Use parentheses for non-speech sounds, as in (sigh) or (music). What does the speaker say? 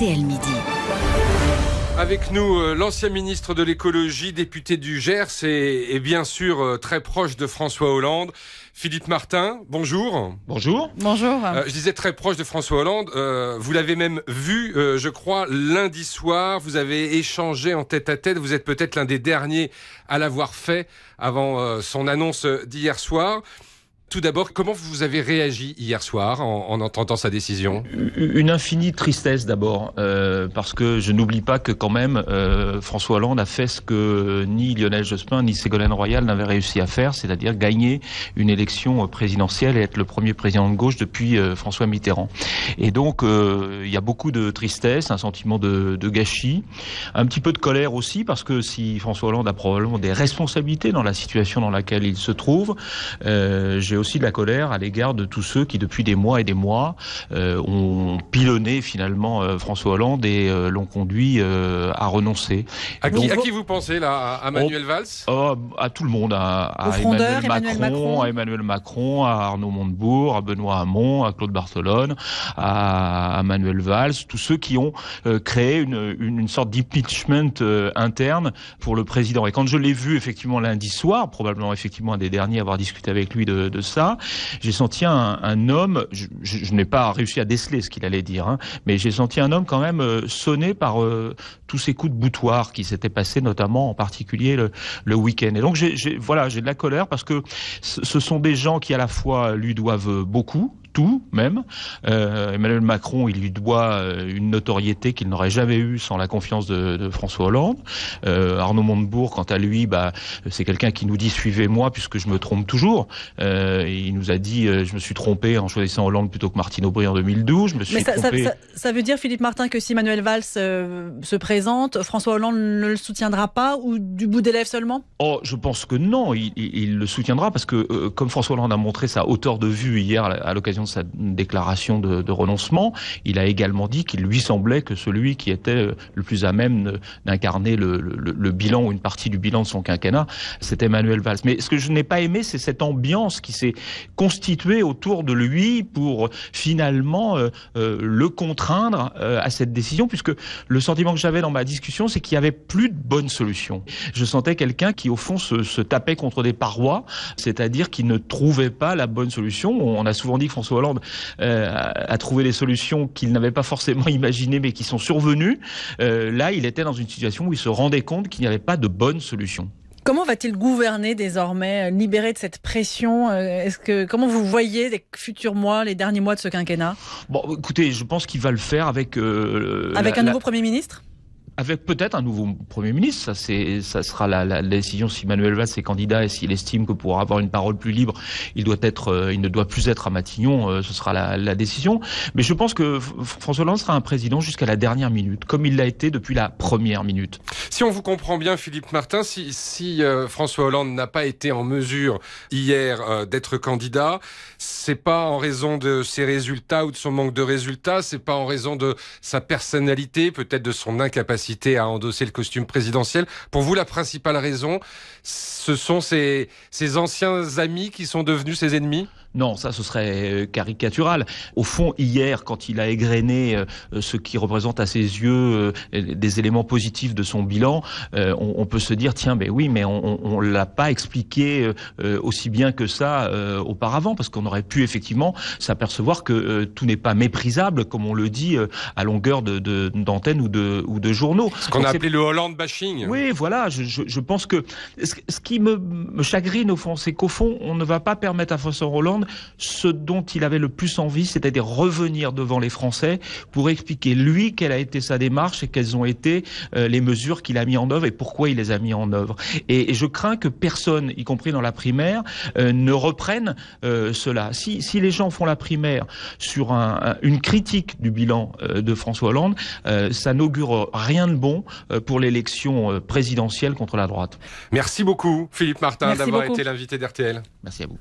Midi. Avec nous, euh, l'ancien ministre de l'écologie, député du Gers et, bien sûr euh, très proche de François Hollande, Philippe Martin. Bonjour. Bonjour. Bonjour. Euh, je disais très proche de François Hollande. vous l'avez même vu, je crois, lundi soir. Vous avez échangé en tête à tête. Vous êtes peut-être l'un des derniers à l'avoir fait avant son annonce d'hier soir. Tout d'abord, comment vous avez réagi hier soir en, en entendant sa décision euh, Une infinie tristesse d'abord, euh, parce que je n'oublie pas que quand même euh, François Hollande a fait ce que ni Lionel Jospin ni Ségolène Royal n'avaient réussi à faire, c'est-à-dire gagner une élection présidentielle et être le premier président de gauche depuis François Mitterrand. Et donc il y a beaucoup de tristesse, un sentiment de, de, gâchis, un petit peu de colère aussi, parce que si François Hollande a probablement des responsabilités dans la situation dans laquelle il se trouve, je aussi de la colère à l'égard de tous ceux qui, depuis des mois et des mois, euh, ont pilonné finalement euh, François Hollande et euh, l'ont conduit à renoncer. À qui, vous pensez là À Manuel oh, Valls oh, À tout le monde. À, Emmanuel, Macron, à Emmanuel Macron, à Arnaud Montebourg, à Benoît Hamon, à Claude Barcelone, à, à Manuel Valls, tous ceux qui ont créé une, sorte d'impeachment interne pour le président. Et quand je l'ai vu effectivement lundi soir, probablement effectivement un des derniers à avoir discuté avec lui de, de ça, j'ai senti un, homme, je, n'ai pas réussi à déceler ce qu'il allait dire, hein, mais j'ai senti un homme quand même euh, sonné par euh, tous ces coups de boutoir qui s'étaient passés, notamment en particulier le, week-end. Et donc, voilà, j'ai de la colère parce que ce sont des gens qui à la fois lui doivent beaucoup, tout même. Euh, Emmanuel Macron, il lui doit euh, une notoriété qu'il n'aurait jamais eue sans la confiance de, François Hollande. Euh, Arnaud Montebourg, quant à lui, bah, c'est quelqu'un qui nous dit suivez-moi puisque je me trompe toujours. il nous a dit je me suis trompé en choisissant Hollande plutôt que Martine Aubry en 2012. Je me suis ça, Ça, veut dire Philippe Martin que si Emmanuel Valls se présente, François Hollande ne le soutiendra pas ou du bout des lèvres seulement Oh, je pense que non. Il, il le soutiendra parce que comme François Hollande a montré sa hauteur de vue hier à l'occasion sa déclaration de, renoncement, il a également dit qu'il lui semblait que celui qui était euh, le plus à même d'incarner le, bilan ou une partie du bilan de son quinquennat, c'était Manuel Valls. Mais ce que je n'ai pas aimé, c'est cette ambiance qui s'est constituée autour de lui pour euh, finalement euh, le contraindre à cette décision, puisque le sentiment que j'avais dans ma discussion, c'est qu'il n'y avait plus de bonne solution. Je sentais quelqu'un qui, au fond, se, se tapait contre des parois, c'est-à-dire qu'il ne trouvait pas la bonne solution. On a souvent dit que François Hollande euh, a, trouvé des solutions qu'il n'avait pas forcément (laughs) imaginées, mais qui sont survenues. Euh, là, il était dans une situation où il se rendait compte qu'il n'y avait pas de bonnes solutions. Comment va-t-il gouverner désormais, euh, libéré de cette pression est que comment vous voyez les futurs mois, les derniers mois de ce quinquennat Bon, écoutez, je pense qu'il va le faire avec avec un nouveau premier ministre avec peut-être un nouveau Premier ministre. Ça, ça sera la, décision si Manuel Valls est candidat et s'il estime que pour avoir une parole plus libre, il doit être, euh, il ne doit plus être à Matignon. Euh, ce sera la, décision. Mais je pense que François Hollande sera un président jusqu'à la dernière minute, comme il l'a été depuis la première minute. Si on vous comprend bien, Philippe Martin, si, euh, François Hollande n'a pas été en mesure hier d'être candidat, c'est pas en raison de ses résultats ou de son manque de résultats, c'est pas en raison de sa personnalité, peut-être de son incapacité à endosser le costume présidentiel. Pour vous, la principale raison, ce sont ces, ces anciens amis qui sont devenus ses ennemis non, ça, ce serait euh, caricatural. Au fond, hier, quand il a égrené euh, euh, ce qui représente à ses yeux des éléments positifs de son bilan, on peut se dire, tiens, mais ben oui, mais on ne l'a pas expliqué aussi bien que ça auparavant, parce qu'on aurait pu effectivement s'apercevoir que tout n'est pas méprisable, comme on le dit à longueur d'antennes de, ou, de, ou de journaux. Ce qu'on a appelé le Hollande bashing. Oui, voilà, je, pense que ce, qui me, me chagrine, au fond, c'est qu'au fond, on ne va pas permettre à François Hollande ce dont il avait le plus envie, c'était de revenir devant les Français pour expliquer lui quelle a été sa démarche et quelles ont été euh, les mesures qu'il a mis en œuvre et pourquoi il les a mis en œuvre. Et, je crains que personne, y compris dans la primaire, euh, ne reprenne euh, cela. Si, les gens font la primaire sur une critique du bilan de François Hollande, ça n'augure rien de bon pour l'élection présidentielle contre la droite. Merci beaucoup, Philippe Martin, d'avoir été l'invité d'RTL. Merci à vous.